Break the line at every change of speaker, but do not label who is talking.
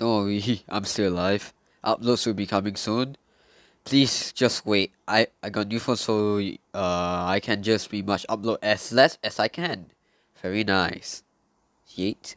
Don't oh, worry, I'm still alive. Uploads will be coming soon. Please just wait. I, I got new phone so uh, I can just be much upload as less as I can. Very nice. Yeet.